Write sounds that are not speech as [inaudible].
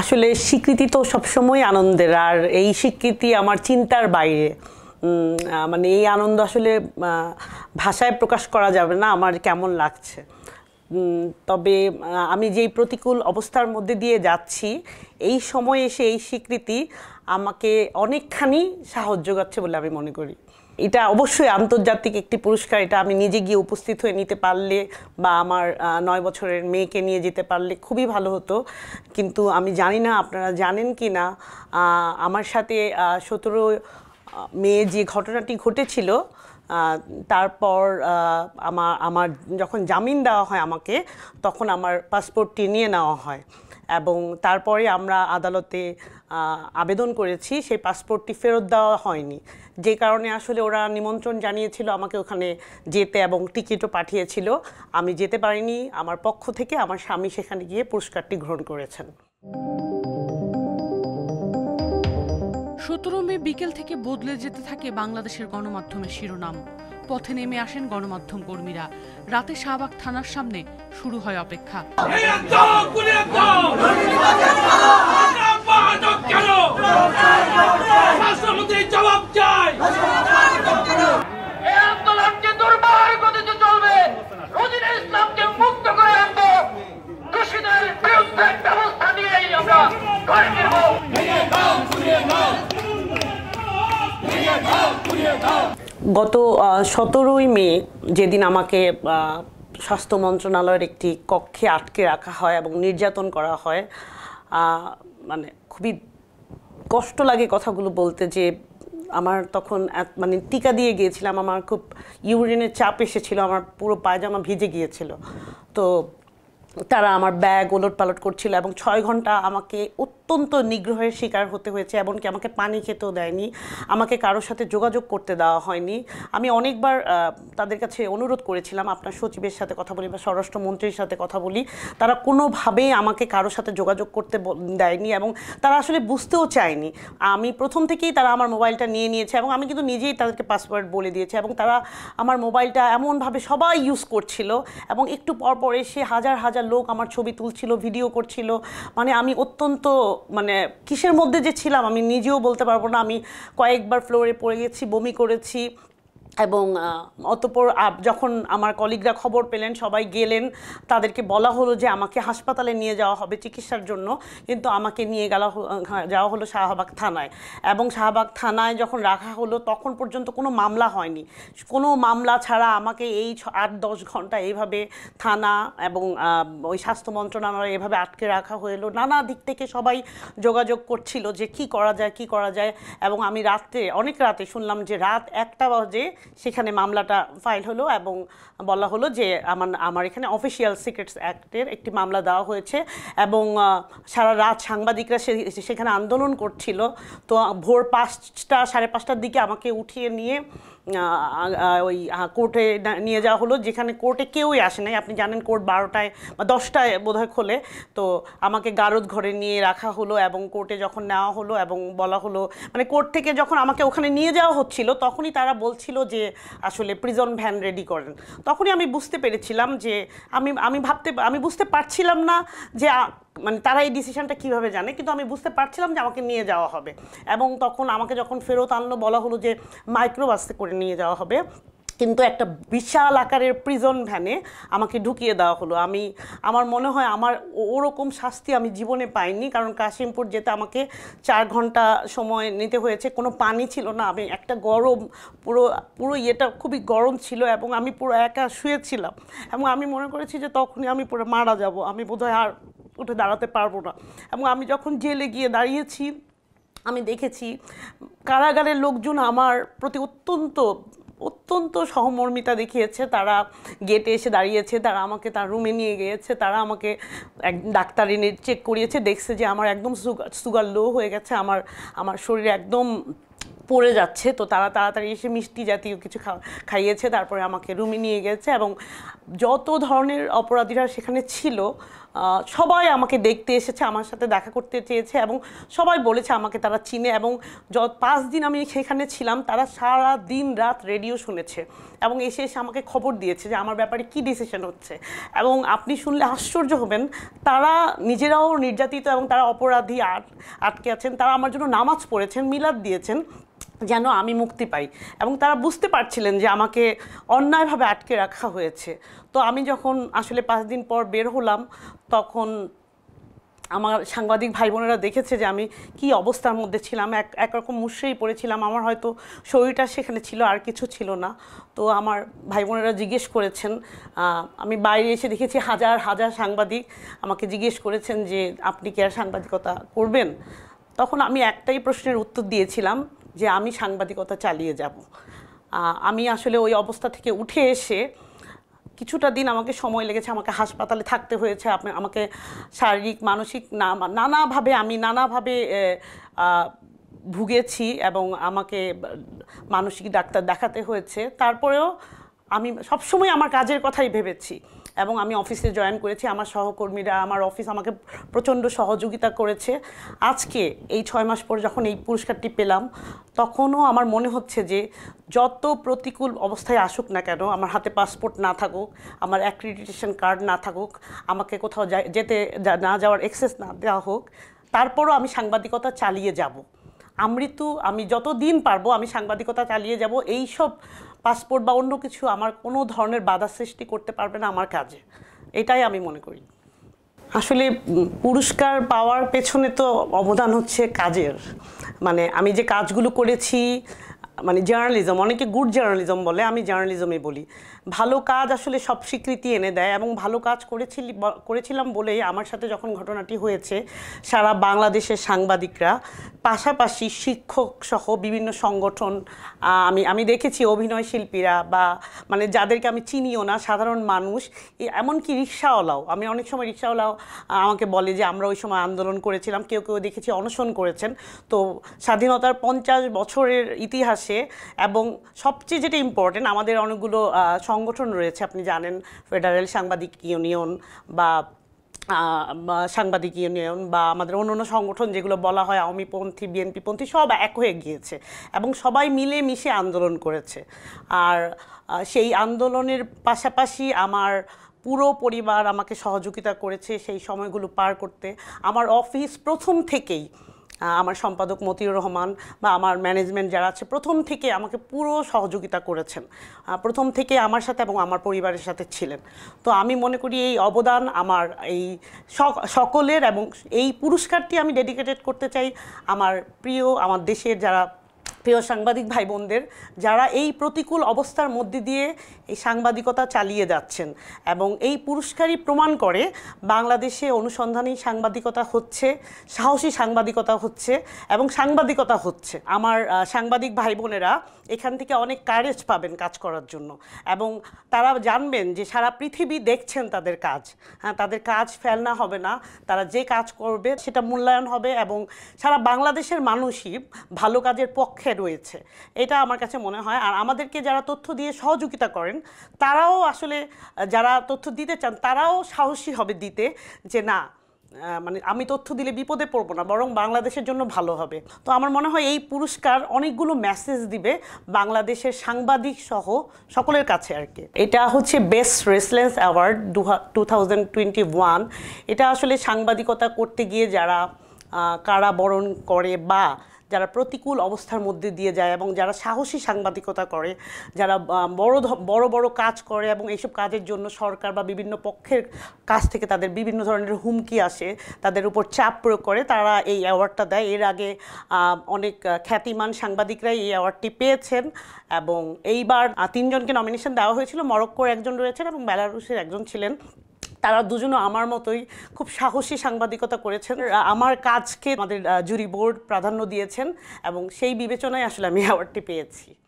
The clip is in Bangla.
আসলে স্বীকৃতি তো সবসময় আনন্দের আর এই স্বীকৃতি আমার চিন্তার বাইরে মানে এই আনন্দ আসলে ভাষায় প্রকাশ করা যাবে না আমার কেমন লাগছে তবে আমি যেই প্রতিকূল অবস্থার মধ্যে দিয়ে যাচ্ছি এই সময়ে এসে এই স্বীকৃতি আমাকে অনেকখানি সাহায্য করছে বলে আমি মনে করি এটা অবশ্যই আন্তর্জাতিক একটি পুরস্কার এটা আমি নিজে গিয়ে উপস্থিত হয়ে নিতে পারলে বা আমার নয় বছরের মেয়েকে নিয়ে যেতে পারলে খুবই ভালো হতো কিন্তু আমি জানি না আপনারা জানেন কি না আমার সাথে সতেরো মেয়ে যে ঘটনাটি ঘটেছিল তারপর আমার আমার যখন জামিন দেওয়া হয় আমাকে তখন আমার পাসপোর্টটি নিয়ে নেওয়া হয় এবং তারপরে আমরা আদালতে আবেদন করেছি সেই পাসপোর্টটি ফেরত দেওয়া হয়নি যে কারণে আসলে ওরা নিমন্ত্রণ জানিয়েছিল আমাকে ওখানে যেতে এবং টিকিটও পাঠিয়েছিল আমি যেতে পারিনি আমার পক্ষ থেকে আমার স্বামী সেখানে গিয়ে পুরস্কারটি গ্রহণ করেছেন সতেরো মে বিকেল থেকে বদলে যেতে থাকে বাংলাদেশের গণমাধ্যমের শিরোনাম পথে নেমে আসেন গণমাধ্যম কর্মীরা রাতে শাহবাগ থানার সামনে শুরু হয় অপেক্ষা গত সতেরোই মে যেদিন আমাকে স্বাস্থ্য মন্ত্রণালয়ের একটি কক্ষে আটকে রাখা হয় এবং নির্যাতন করা হয় মানে খুবই কষ্ট লাগে কথাগুলো বলতে যে আমার তখন মানে টিকা দিয়ে গিয়েছিলাম আমার খুব ইউরিনের চাপ এসেছিল আমার পুরো পায়জামা ভিজে গিয়েছিল তো তারা আমার ব্যাগ ওলট পালট করছিল এবং ছয় ঘন্টা আমাকে অত্যন্ত নিগ্রহের শিকার হতে হয়েছে এমনকি আমাকে পানি খেতেও দেয়নি আমাকে কারোর সাথে যোগাযোগ করতে দেওয়া হয়নি আমি অনেকবার তাদের কাছে অনুরোধ করেছিলাম আপনার সচিবের সাথে কথা বলি বা স্বরাষ্ট্রমন্ত্রীর সাথে কথা বলি তারা কোনোভাবেই আমাকে কারোর সাথে যোগাযোগ করতে দেয়নি এবং তারা আসলে বুঝতেও চায়নি আমি প্রথম থেকেই তারা আমার মোবাইলটা নিয়ে নিয়েছে এবং আমি কিন্তু নিজেই তাদেরকে পাসওয়ার্ড বলে দিয়েছি এবং তারা আমার মোবাইলটা এমনভাবে সবাই ইউজ করছিল এবং একটু পর পর এসে হাজার হাজার লোক আমার ছবি তুলছিল ভিডিও করছিল মানে আমি অত্যন্ত মানে কিসের মধ্যে যে ছিলাম আমি নিজেও বলতে পারবো না আমি কয়েকবার ফ্লোরে পড়ে গেছি বমি করেছি এবং অতপর যখন আমার কলিগরা খবর পেলেন সবাই গেলেন তাদেরকে বলা হলো যে আমাকে হাসপাতালে নিয়ে যাওয়া হবে চিকিৎসার জন্য কিন্তু আমাকে নিয়ে গেলা যাওয়া হলো শাহবাগ থানায় এবং শাহবাগ থানায় যখন রাখা হলো তখন পর্যন্ত কোনো মামলা হয়নি কোনো মামলা ছাড়া আমাকে এই আট দশ ঘন্টা এইভাবে থানা এবং ওই স্বাস্থ্য মন্ত্রণালয় এভাবে আটকে রাখা হলো নানা দিক থেকে সবাই যোগাযোগ করছিল যে কি করা যায় কি করা যায় এবং আমি রাত্রে অনেক রাতে শুনলাম যে রাত একটা বাজে সেখানে মামলাটা ফাইল হলো এবং বলা হলো যে আমার আমার এখানে অফিসিয়াল সিক্রেটস অ্যাক্টের একটি মামলা দেওয়া হয়েছে এবং সারা রাত সাংবাদিকরা সেখানে আন্দোলন করছিল তো ভোর পাঁচটা সাড়ে পাঁচটার দিকে আমাকে উঠিয়ে নিয়ে ওই কোর্টে নিয়ে যাওয়া হলো যেখানে কোর্টে কেউই আসে নাই আপনি জানেন কোর্ট বারোটায় বা দশটায় বোধহয় খোলে তো আমাকে গারদ ঘরে নিয়ে রাখা হলো এবং কোর্টে যখন নেওয়া হলো এবং বলা হলো মানে কোর্ট থেকে যখন আমাকে ওখানে নিয়ে যাওয়া হচ্ছিল তখনই তারা বলছিল যে আসলে প্রিজন ভ্যান রেডি করেন তখনই আমি বুঝতে পেরেছিলাম যে আমি আমি ভাবতে আমি বুঝতে পারছিলাম না যে মানে তারা এই ডিসিশনটা কিভাবে জানে কিন্তু আমি বুঝতে পারছিলাম যে আমাকে নিয়ে যাওয়া হবে এবং তখন আমাকে যখন ফেরত আনলো বলা হলো যে মাইক্রোবাসে করে নিয়ে যাওয়া হবে কিন্তু একটা বিশাল আকারের প্রিজন ভ্যানে আমাকে ঢুকিয়ে দেওয়া হলো আমি আমার মনে হয় আমার ওরকম শাস্তি আমি জীবনে পাইনি কারণ কাশিমপুর যেতে আমাকে চার ঘন্টা সময় নিতে হয়েছে কোনো পানি ছিল না আমি একটা গরম পুরো পুরো ইয়েটা খুবই গরম ছিল এবং আমি পুরো একা শুয়েছিলাম এবং আমি মনে করেছি যে তখনই আমি পুরো মারা যাব আমি বোধহয় আর উঠে দাঁড়াতে পারবো না এবং আমি যখন জেলে গিয়ে দাঁড়িয়েছি আমি দেখেছি কারাগারের লোকজন আমার প্রতি অত্যন্ত অত্যন্ত সহমর্মিতা দেখিয়েছে তারা গেটে এসে দাঁড়িয়েছে তারা আমাকে তার রুমে নিয়ে গিয়েছে তারা আমাকে এক ডাক্তার এনে চেক করিয়েছে দেখছে যে আমার একদম সুগার সুগার লো হয়ে গেছে আমার আমার শরীর একদম পড়ে যাচ্ছে তো তারা তাড়াতাড়ি এসে মিষ্টি জাতীয় কিছু খাইয়েছে তারপরে আমাকে রুমে নিয়ে গেছে এবং যত ধরনের অপরাধীরা সেখানে ছিল সবাই আমাকে দেখতে এসেছে আমার সাথে দেখা করতে চেয়েছে এবং সবাই বলেছে আমাকে তারা চিনে এবং যত পাঁচ দিন আমি সেখানে ছিলাম তারা সারা দিন রাত রেডিও শুনেছে এবং এসে এসে আমাকে খবর দিয়েছে যে আমার ব্যাপারে কি ডিসিশন হচ্ছে এবং আপনি শুনলে আশ্চর্য হবেন তারা নিজেরাও নির্যাতিত এবং তারা অপরাধী আট আটকে আছেন তারা আমার জন্য নামাজ পড়েছেন মিলাদ দিয়েছেন যেন আমি মুক্তি পাই এবং তারা বুঝতে পারছিলেন যে আমাকে অন্যায়ভাবে আটকে রাখা হয়েছে তো আমি যখন আসলে পাঁচ দিন পর বের হলাম তখন আমার সাংবাদিক ভাই বোনেরা দেখেছে যে আমি কি অবস্থার মধ্যে ছিলাম এক একরকম মুশ্রেই পড়েছিলাম আমার হয়তো শরীরটা সেখানে ছিল আর কিছু ছিল না তো আমার ভাই বোনেরা জিজ্ঞেস করেছেন আমি বাইরে এসে দেখেছি হাজার হাজার সাংবাদিক আমাকে জিজ্ঞেস করেছেন যে আপনি কি আর সাংবাদিকতা করবেন তখন আমি একটাই প্রশ্নের উত্তর দিয়েছিলাম যে আমি সাংবাদিকতা চালিয়ে যাব আমি আসলে ওই অবস্থা থেকে উঠে এসে কিছুটা দিন আমাকে সময় লেগেছে আমাকে হাসপাতালে থাকতে হয়েছে আমাকে শারীরিক মানসিক নানাভাবে আমি নানাভাবে ভুগেছি এবং আমাকে মানসিক ডাক্তার দেখাতে হয়েছে তারপরেও আমি সবসময় আমার কাজের কথাই ভেবেছি এবং আমি অফিসে জয়েন করেছি আমার সহকর্মীরা আমার অফিস আমাকে প্রচণ্ড সহযোগিতা করেছে আজকে এই ছয় মাস পর যখন এই পুরস্কারটি পেলাম তখনও আমার মনে হচ্ছে যে যত প্রতিকূল অবস্থায় আসুক না কেন আমার হাতে পাসপোর্ট না থাকুক আমার অ্যাক্রিডিটেশন কার্ড না থাকুক আমাকে কোথাও যেতে না যাওয়ার এক্সেস না দেওয়া হোক তারপরও আমি সাংবাদিকতা চালিয়ে যাব আমৃত্যু আমি যত দিন পারবো আমি সাংবাদিকতা চালিয়ে যাব এই সব পাসপোর্ট বা অন্য কিছু আমার কোনো ধরনের বাধা সৃষ্টি করতে পারবে না আমার কাজে এটাই আমি মনে করি আসলে পুরস্কার পাওয়ার পেছনে তো অবদান হচ্ছে কাজের মানে আমি যে কাজগুলো করেছি মানে জার্নালিজম অনেকে গুড জার্নালিজম বলে আমি জার্নালিজমে বলি ভালো কাজ আসলে সব স্বীকৃতি এনে দেয় এবং ভালো কাজ করেছিল করেছিলাম বলেই আমার সাথে যখন ঘটনাটি হয়েছে সারা বাংলাদেশের সাংবাদিকরা পাশাপাশি শিক্ষক সহ বিভিন্ন সংগঠন আমি আমি দেখেছি অভিনয় শিল্পীরা বা মানে যাদেরকে আমি চিনিও না সাধারণ মানুষ এমনকি রিক্সাওয়ালাও আমি অনেক সময় রিক্সাওয়ালাও আমাকে বলে যে আমরা ওই সময় আন্দোলন করেছিলাম কেউ কেউ দেখেছি অনশন করেছেন তো স্বাধীনতার পঞ্চাশ বছরের ইতিহাসে এবং সবচেয়ে যেটা ইম্পর্টেন্ট আমাদের অনেকগুলো সং সংগঠন রয়েছে আপনি জানেন ফেডারেল সাংবাদিক ইউনিয়ন বা সাংবাদিক ইউনিয়ন বা আমাদের অন্য অন্য সংগঠন যেগুলো বলা হয় আওয়ামীপন্থী বিএনপিপন্থী সব এক হয়ে গিয়েছে এবং সবাই মিলে মিশে আন্দোলন করেছে আর সেই আন্দোলনের পাশাপাশি আমার পুরো পরিবার আমাকে সহযোগিতা করেছে সেই সময়গুলো পার করতে আমার অফিস প্রথম থেকেই আমার সম্পাদক মতিউর রহমান বা আমার ম্যানেজমেন্ট যারা আছে প্রথম থেকে আমাকে পুরো সহযোগিতা করেছেন প্রথম থেকে আমার সাথে এবং আমার পরিবারের সাথে ছিলেন তো আমি মনে করি এই অবদান আমার এই সকলের এবং এই পুরস্কারটি আমি ডেডিকেটেড করতে চাই আমার প্রিয় আমার দেশের যারা প্রিয় সাংবাদিক ভাই বোনদের যারা এই প্রতিকূল অবস্থার মধ্যে দিয়ে এই সাংবাদিকতা চালিয়ে যাচ্ছেন এবং এই পুরস্কারই প্রমাণ করে বাংলাদেশে অনুসন্ধানী সাংবাদিকতা হচ্ছে সাহসী সাংবাদিকতা হচ্ছে এবং সাংবাদিকতা হচ্ছে আমার সাংবাদিক ভাই বোনেরা এখান থেকে অনেক কারেজ পাবেন কাজ করার জন্য এবং তারা জানবেন যে সারা পৃথিবী দেখছেন তাদের কাজ হ্যাঁ তাদের কাজ ফেলনা হবে না তারা যে কাজ করবে সেটা মূল্যায়ন হবে এবং সারা বাংলাদেশের মানুষই ভালো কাজের পক্ষে রয়েছে এটা আমার কাছে মনে হয় আর আমাদেরকে যারা তথ্য দিয়ে সহযোগিতা করেন তারাও আসলে যারা তথ্য দিতে চান তারাও সাহসী হবে দিতে যে না মানে আমি তথ্য দিলে বিপদে পড়বো না বরং বাংলাদেশের জন্য ভালো হবে তো আমার মনে হয় এই পুরস্কার অনেকগুলো মেসেজ দিবে বাংলাদেশের সাংবাদিক সহ সকলের কাছে আর কি এটা হচ্ছে বেস্ট রেসলেন্স অ্যাওয়ার্ড টু এটা আসলে সাংবাদিকতা করতে গিয়ে যারা কারাবরণ করে বা যারা প্রতিকূল অবস্থার মধ্যে দিয়ে যায় এবং যারা সাহসী সাংবাদিকতা করে যারা বড় বড় বড় কাজ করে এবং এইসব কাজের জন্য সরকার বা বিভিন্ন পক্ষের কাছ থেকে তাদের বিভিন্ন ধরনের হুমকি আসে তাদের উপর চাপ প্রয়োগ করে তারা এই অ্যাওয়ার্ডটা দেয় এর আগে অনেক খ্যাতিমান সাংবাদিকরাই এই অ্যাওয়ার্ডটি পেয়েছেন এবং এইবার তিনজনকে নমিনেশন দেওয়া হয়েছিল মরক্কোর একজন রয়েছেন এবং বেলারুসের একজন ছিলেন তারা দুজনও আমার মতোই খুব সাহসী সাংবাদিকতা করেছেন আমার কাজকে আমাদের জুরি বোর্ড প্রাধান্য দিয়েছেন এবং সেই বিবেচনায় আসলে আমি অ্যাওয়ার্ডটি [laughs] পেয়েছি